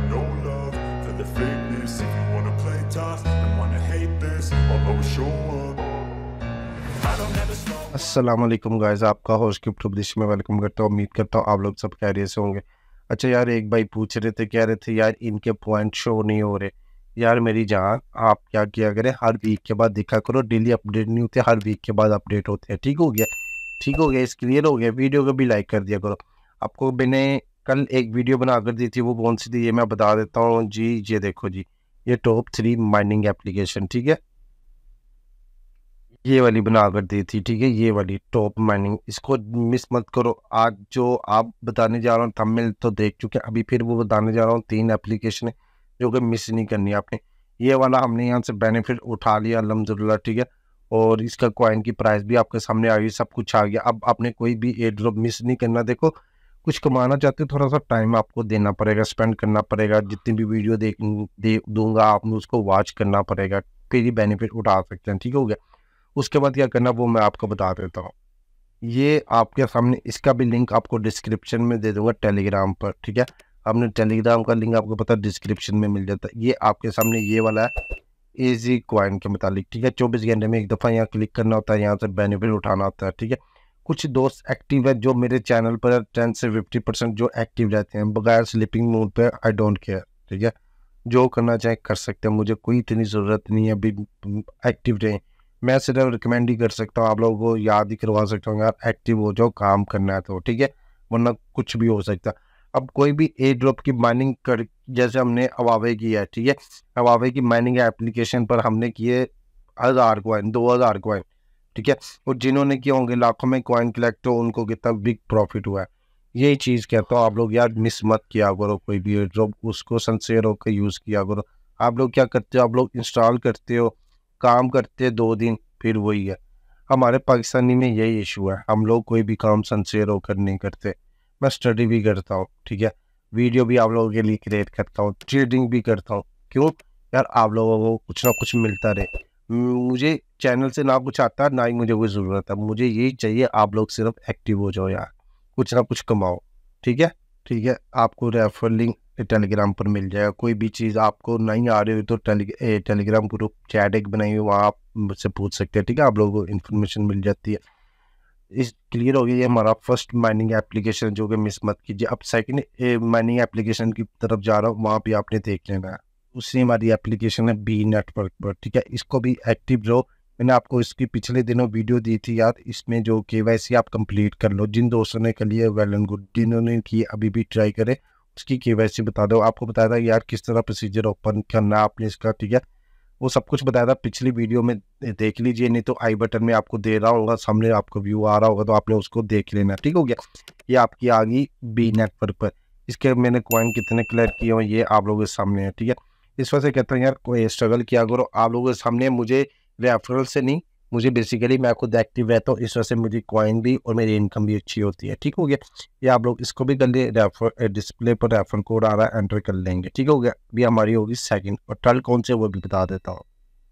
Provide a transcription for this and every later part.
got no love for the fakeness If you wanna play tough and wanna hate this I'll always show up असलम guys आपका होश cube टूबदिश में welcome करता हूँ उम्मीद करता हूँ आप लोग सब कैरियर से होंगे अच्छा यार एक भाई पूछ रहे थे कह रहे थे यार इनके पॉइंट शो नहीं हो रहे यार मेरी जान आप क्या किया करें हर वीक के बाद देखा करो डेली अपडेट नहीं होते हर वीक के बाद अपडेट होते हैं ठीक हो गया ठीक हो गया इस क्लियर हो गया वीडियो को भी लाइक कर दिया करो आपको मैंने कल एक वीडियो बना कर दी थी वो कौन सी थी ये मैं बता देता हूँ जी ये देखो जी ये टॉप थ्री माइनिंग एप्लीकेशन ठीक है ये वाली बना कर दी थी ठीक है ये वाली टॉप माइनिंग इसको मिस मत करो आज जो आप बताने जा रहा हूँ थंबनेल तो देख चुके हैं अभी फिर वो बताने जा रहा हूँ तीन एप्लीकेशन है जो कि मिस नहीं करनी आपने ये वाला हमने यहाँ से बेनिफिट उठा लिया अलहमदिल्ला ठीक है और इसका कॉइन की प्राइस भी आपके सामने आ गई सब कुछ आ गया अब आपने कोई भी एयर ड्रॉप मिस नहीं करना देखो कुछ कमाना चाहते हो थोड़ा सा टाइम आपको देना पड़ेगा स्पेंड करना पड़ेगा जितनी भी वीडियो देख दे दूंगा आपने उसको वॉच करना पड़ेगा फिर ही बेनिफिट उठा सकते हैं ठीक हो गया उसके बाद क्या करना वो मैं आपको बता देता हूँ ये आपके सामने इसका भी लिंक आपको डिस्क्रिप्शन में दे दूंगा टेलीग्राम पर ठीक है आपने टेलीग्राम का लिंक आपको पता डिस्क्रिप्शन में मिल जाता है ये आपके सामने ये वाला है ईजी क्वाइन के मुतालिक ठीक है चौबीस घंटे में एक दफ़ा यहाँ क्लिक करना होता है यहाँ से बेनिफिट उठाना होता है ठीक है कुछ दोस्त एक्टिव है जो मेरे चैनल पर टेन से फिफ्टी परसेंट जो एक्टिव रहते हैं बगैर स्लीपिंग मोड पे आई डोंट केयर ठीक है जो करना चाहे कर सकते हैं मुझे कोई इतनी ज़रूरत नहीं है अभी एक्टिव रहें मैं सिर्फ रिकमेंड ही कर सकता हूँ आप लोगों को याद ही करवा सकता हूँ यार एक्टिव हो जाओ काम करना है तो ठीक है वरना कुछ भी हो सकता अब कोई भी ए ड्रॉप की माइनिंग कर जैसे हमने अवावे की है ठीक है अवावे की माइनिंग एप्लीकेशन पर हमने किए हज़ार क्वाइन दो हज़ार क्वाइन ठीक है और जिन्होंने किया होंगे लाखों में कॉइन कलेक्ट हो उनको कितना बिग प्रॉफिट हुआ है यही चीज़ कहता हूँ आप लोग यार मिस मत किया करो कोई भी जो उसको सनसेयर होकर यूज़ किया करो आप लोग क्या करते हो आप लोग इंस्टॉल करते हो काम करते हो दो दिन फिर वही है हमारे पाकिस्तानी में यही इशू है हम लोग कोई भी काम सनसेयर होकर नहीं करते मैं स्टडी भी करता हूँ ठीक है वीडियो भी आप लोगों के लिए क्रिएट करता हूँ ट्रेडिंग भी करता हूँ क्यों यार आप लोगों को कुछ ना कुछ मिलता रहे मुझे चैनल से ना कुछ आता ना ही मुझे कोई ज़रूरत है मुझे यही चाहिए आप लोग सिर्फ एक्टिव हो जाओ यार कुछ ना कुछ कमाओ ठीक है ठीक है आपको रेफर लिंक टेलीग्राम पर मिल जाएगा कोई भी चीज़ आपको नहीं आ रही हो तो टेली टेलीग्राम ग्रुप चैट एक बनाई हुई वहाँ आप मुझसे पूछ सकते हैं ठीक है आप लोगों को इन्फॉर्मेशन मिल जाती है इस क्लियर हो गया ये हमारा फर्स्ट माइनिंग एप्लीकेशन जो कि मिस मत कीजिए अब सेकंड माइनिंग एप्लीकेशन की तरफ जा रहा हूँ वहाँ भी आपने देख लेना है उसी हमारी एप्लीकेशन है बी नेटवर्क पर ठीक है इसको भी एक्टिव रहो मैंने आपको इसकी पिछले दिनों वीडियो दी थी यार इसमें जो के वाई सी आप कंप्लीट कर लो जिन दोस्तों ने कर लिया वेल एंड गुड जिन्होंने की अभी भी ट्राई करें उसकी के वाई सी बता दो आपको बताया था यार किस तरह प्रोसीजर ओपन करना आपने इसका ठीक है वो सब कुछ बताया था पिछली वीडियो में देख लीजिए नहीं तो आई बटन में आपको दे रहा होगा सामने आपको व्यू आ रहा होगा तो आपने उसको देख लेना ठीक हो गया ये आपकी आ गई बी नेटवर्क पर इसके मैंने कॉइन कितने क्लियर किए हुए ये आप लोगों के सामने है ठीक है इस वजह से कहता हूँ यार कोई स्ट्रगल किया करो आप लोगों के सामने मुझे रेफरल से नहीं मुझे बेसिकली मैं खुद एक्टिव रहता हूँ इस वजह से मुझे कॉइन भी और मेरी इनकम भी अच्छी होती है ठीक हो गया ये आप लोग इसको भी कर लिए रेफर डिस्प्ले पर रेफर कोड आ रहा है एंटर कर लेंगे ठीक हो गया भी हमारी होगी सेकंड और टल कौन से वो भी बता देता हूँ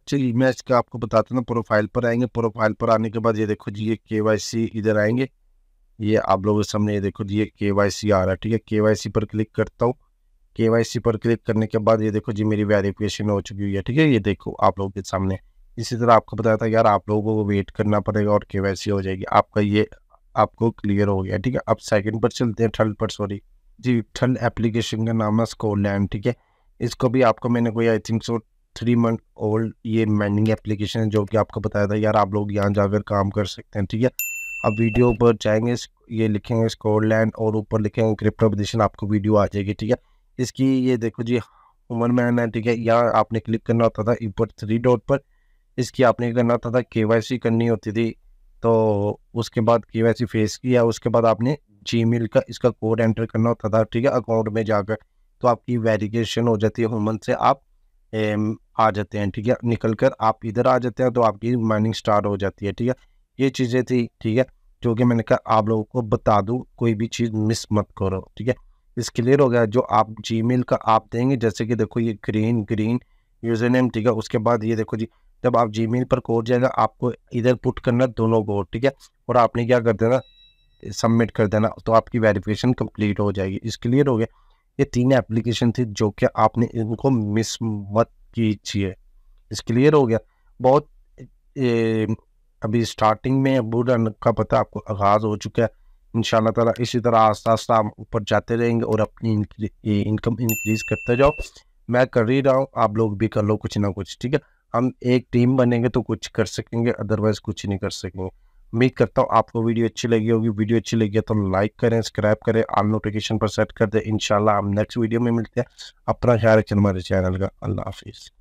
चलिए मैं इसका आपको बताता हूँ प्रोफाइल पर आएंगे प्रोफाइल पर आने के बाद ये देखो जी ये के इधर आएंगे ये आप लोगों के सामने ये देखो जी ये के आ रहा है ठीक है के पर क्लिक करता हूँ के पर क्लिक करने के बाद ये देखो जी मेरी वेरिफिकेशन हो चुकी हुई है ठीक है ये देखो आप लोगों के सामने इसी तरह आपको बताया था यार आप लोगों को वेट करना पड़ेगा और के हो जाएगी आपका ये आपको क्लियर हो गया ठीक है अब सेकंड पर चलते हैं थर्ड पर सॉरी जी थर्ड एप्लीकेशन का नाम है स्कोलैंड ठीक है इसको भी आपको मैंने कोई I think so three month old ये मैंडिंग एप्लीकेशन है जो कि आपको बताया था यार आप लोग यहाँ जाकर काम कर सकते हैं ठीक है अब वीडियो पर जाएंगे ये लिखेंगे स्कोरलैंड और ऊपर लिखेंगे क्रिप्टो आपको वीडियो आ जाएगी ठीक है इसकी ये देखो जी उमर मैन है ठीक है यहाँ आपने क्लिक करना होता था ऊपर थ्री डॉट पर इसकी आपने करना होता था के करनी होती थी तो उसके बाद के फेस किया उसके बाद आपने जी का इसका कोड एंटर करना होता था ठीक है अकाउंट में जाकर तो आपकी वेरिकेशन हो जाती है हुमन से आप ए, आ जाते हैं ठीक है निकल कर आप इधर आ जाते हैं तो आपकी माइनिंग स्टार्ट हो जाती है ठीक है ये चीज़ें थी ठीक है जो कि मैंने कहा आप लोगों को बता दूँ कोई भी चीज़ मिस मत करो ठीक है इस क्लियर हो गया जो आप जी का आप देंगे जैसे कि देखो ये ग्रीन ग्रीन यूज़र नेम ठीक है उसके बाद ये देखो जी जब आप जी पर कोड जाएगा आपको इधर पुट करना दोनों को ठीक है और आपने क्या कर देना सबमिट कर देना तो आपकी वेरिफिकेशन कंप्लीट हो जाएगी इस क्लियर हो गया ये तीन एप्लीकेशन थी जो कि आपने इनको मिस मत कीजिए इस क्लियर हो गया बहुत ए, अभी स्टार्टिंग में बूढ़ का पता आपको आगाज़ हो चुका है इन ताला इसी तरह आस्ता आस्ता हम ऊपर जाते रहेंगे और अपनी इनकम इंक्रीज करते जाओ मैं कर ही रहा हूँ आप लोग भी कर लो कुछ ना कुछ ठीक है हम एक टीम बनेंगे तो कुछ कर सकेंगे अदरवाइज कुछ नहीं कर सकेंगे उम्मीद करता हूँ आपको वीडियो अच्छी लगी होगी वीडियो अच्छी लगी है तो लाइक करें सब्सक्राइब करें आल नोटिफिकेशन पर सेट कर दें इनशाला हम नेक्स्ट वीडियो में मिलते हैं अपना ख्याल रखें हमारे चैनल का अल्लाह हाफिज़